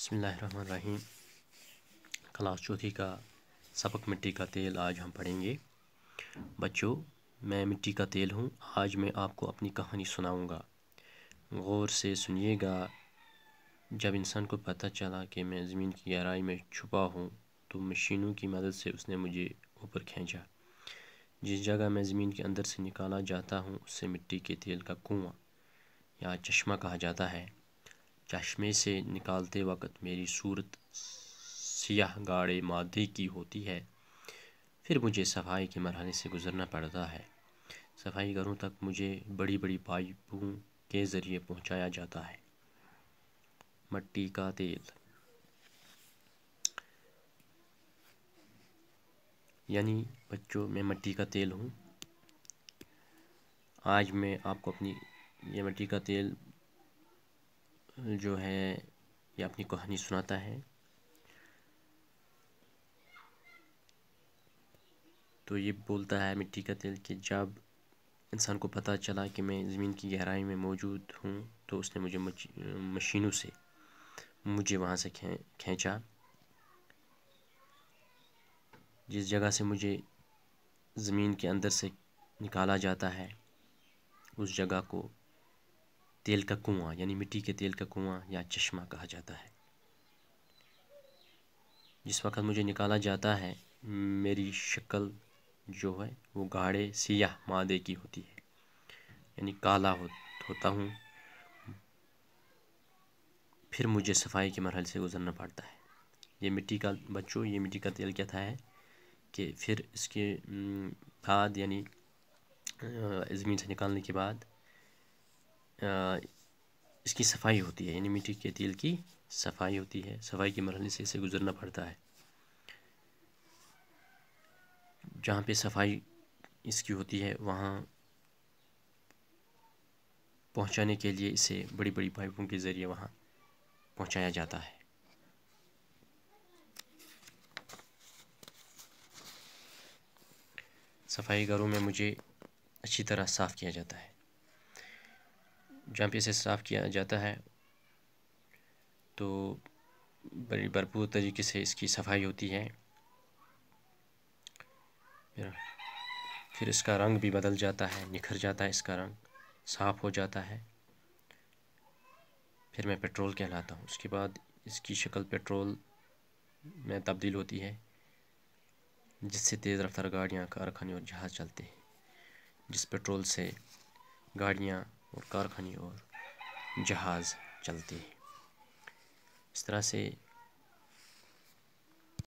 बसमीम क्लास चौथी का सबक मिट्टी का तेल आज हम पढ़ेंगे बच्चों मैं मिट्टी का तेल हूँ आज मैं आपको अपनी कहानी सुनाऊँगा गौर से सुनिएगा जब इंसान को पता चला कि मैं ज़मीन की गहराई में छुपा हूँ तो मशीनों की मदद से उसने मुझे ऊपर खींचा जिस जगह मैं ज़मीन के अंदर से निकाला जाता हूँ उससे मिट्टी के तेल का कुआँ या चश्मा कहा जाता है चश्मे से निकालते वक्त मेरी सूरत सियाह गाढ़े मादे की होती है फिर मुझे सफाई के मरहले से गुज़रना पड़ता है सफाई घरों तक मुझे बड़ी बड़ी पाइपों के ज़रिए पहुंचाया जाता है मट्टी का तेल यानी बच्चों मैं मट्टी का तेल हूँ आज मैं आपको अपनी ये मट्टी का तेल जो है ये अपनी कहानी सुनाता है तो ये बोलता है मिट्टी का तेल कि जब इंसान को पता चला कि मैं ज़मीन की गहराई में मौजूद हूँ तो उसने मुझे मशीनों से मुझे वहाँ से खींचा जिस जगह से मुझे ज़मीन के अंदर से निकाला जाता है उस जगह को तेल का कुआं यानी मिट्टी के तेल का कुआं या चश्मा कहा जाता है जिस वक्त मुझे निकाला जाता है मेरी शक्ल जो है वो गाढ़े सियाह मादे की होती है यानी काला हो, होता हूँ फिर मुझे सफाई के मरहल से गुजरना पड़ता है ये मिट्टी का बच्चों ये मिट्टी का तेल क्या था है कि फिर इसके खाद यानी ज़मीन से निकालने के बाद इसकी सफाई होती है यानी मिट्टी के तेल की सफाई होती है सफाई के मरहले से इसे गुजरना पड़ता है जहाँ पे सफाई इसकी होती है वहाँ पहुँचाने के लिए इसे बड़ी बड़ी पाइपों के ज़रिए वहाँ पहुँचाया जाता है सफाई घरों में मुझे अच्छी तरह साफ़ किया जाता है जहाँ पे इसे साफ़ किया जाता है तो बड़ी भरपूर तरीके से इसकी सफाई होती है फिर इसका रंग भी बदल जाता है निखर जाता है इसका रंग साफ़ हो जाता है फिर मैं पेट्रोल कहलाता हूँ उसके बाद इसकी शक्ल पेट्रोल में तब्दील होती है जिससे तेज़ रफ्तार गाड़ियाँ कारखाने और जहाज़ चलते हैं जिस पेट्रोल से गाड़ियाँ और कारखाने और जहाज़ चलते हैं इस तरह से